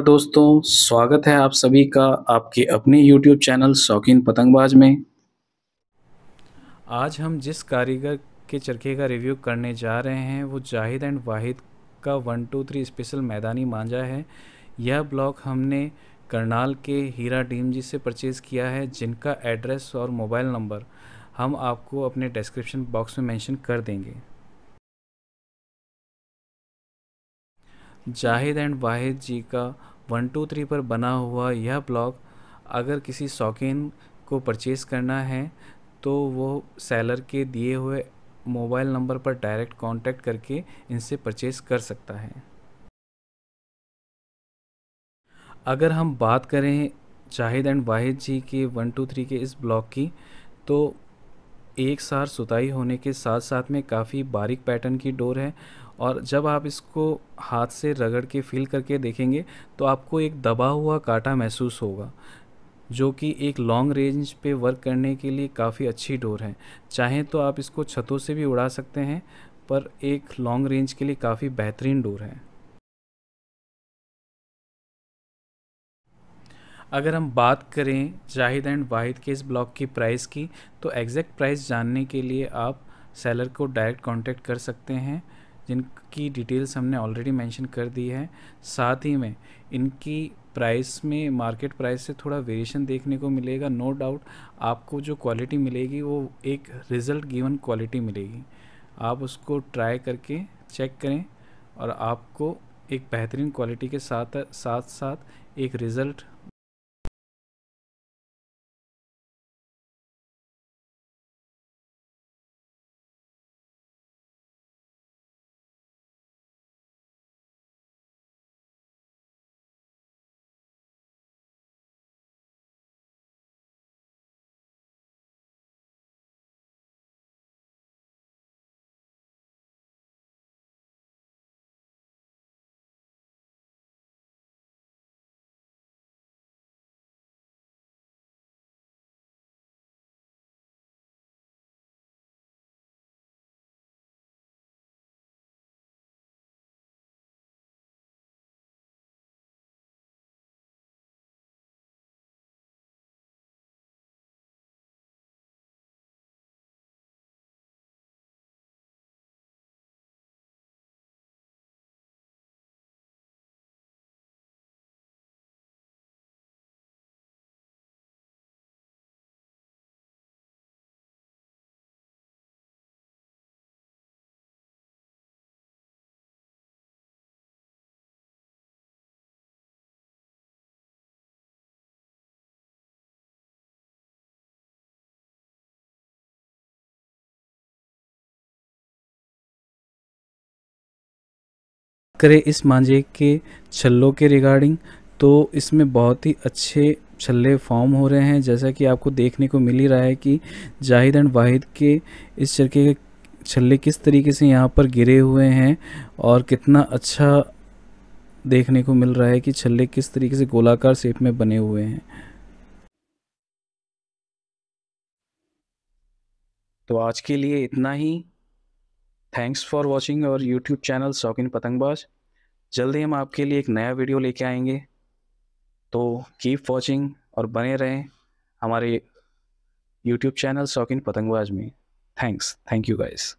नमस्कार दोस्तों स्वागत है आप सभी का आपके अपने YouTube चैनल शौकीन पतंगबाज में आज हम जिस कारीगर के चरखे का रिव्यू करने जा रहे हैं वो जाहिद एंड वाहिद का वन टू थ्री स्पेशल मैदानी मांझा है यह ब्लॉक हमने करनाल के हीरा डीम जी से परचेज़ किया है जिनका एड्रेस और मोबाइल नंबर हम आपको अपने डिस्क्रिप्शन बॉक्स में मैंशन कर देंगे जाहिद एंड वाहिद जी का वन टू थ्री पर बना हुआ यह ब्लॉग अगर किसी शौकीन को परचेज़ करना है तो वो सेलर के दिए हुए मोबाइल नंबर पर डायरेक्ट कांटेक्ट करके इनसे परचेज़ कर सकता है अगर हम बात करें जाहिद एंड वाहिद जी के वन टू थ्री के इस ब्लॉग की तो एक सार सुताई होने के साथ साथ में काफ़ी बारीक पैटर्न की डोर है और जब आप इसको हाथ से रगड़ के फील करके देखेंगे तो आपको एक दबा हुआ काटा महसूस होगा जो कि एक लॉन्ग रेंज पे वर्क करने के लिए काफ़ी अच्छी डोर है चाहें तो आप इसको छतों से भी उड़ा सकते हैं पर एक लॉन्ग रेंज के लिए काफ़ी बेहतरीन डोर है अगर हम बात करें जाहिद एंड वाहिद के इस ब्लॉक की प्राइस की तो एग्जैक्ट प्राइस जानने के लिए आप सेलर को डायरेक्ट कांटेक्ट कर सकते हैं जिनकी डिटेल्स हमने ऑलरेडी मेंशन कर दी है साथ ही में इनकी प्राइस में मार्केट प्राइस से थोड़ा वेरिएशन देखने को मिलेगा नो डाउट आपको जो क्वालिटी मिलेगी वो एक रिज़ल्ट गिवन क्वालिटी मिलेगी आप उसको ट्राई करके चेक करें और आपको एक बेहतरीन क्वालिटी के साथ साथ साथ एक रिज़ल्ट करें इस मांझे के छल्लों के रिगार्डिंग तो इसमें बहुत ही अच्छे छल्ले फॉर्म हो रहे हैं जैसा कि आपको देखने को मिल ही रहा है कि जाहिद एंड वाहिद के इस चरखे के छल्ले किस तरीके से यहाँ पर गिरे हुए हैं और कितना अच्छा देखने को मिल रहा है कि छल्ले किस तरीके से गोलाकार शेप में बने हुए हैं तो आज के लिए इतना ही थैंक्स फॉर वॉचिंग और यूट्यूब चैनल शौकीन पतंगबाज जल्दी हम आपके लिए एक नया वीडियो लेके आएंगे तो कीप वॉचिंग और बने रहें हमारे यूट्यूब चैनल शौकीन पतंगबाज में थैंक्स थैंक यू गाइस